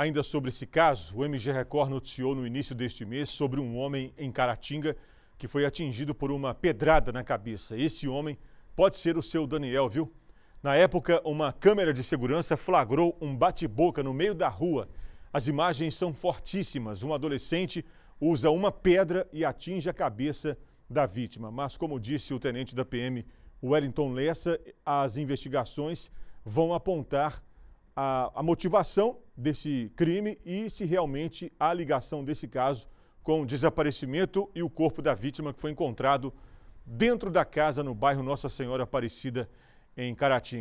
Ainda sobre esse caso, o MG Record noticiou no início deste mês sobre um homem em Caratinga que foi atingido por uma pedrada na cabeça. Esse homem pode ser o seu Daniel, viu? Na época, uma câmera de segurança flagrou um bate-boca no meio da rua. As imagens são fortíssimas. Um adolescente usa uma pedra e atinge a cabeça da vítima. Mas, como disse o tenente da PM, Wellington Lessa, as investigações vão apontar a, a motivação desse crime e se realmente há ligação desse caso com o desaparecimento e o corpo da vítima que foi encontrado dentro da casa no bairro Nossa Senhora Aparecida, em Caratinga.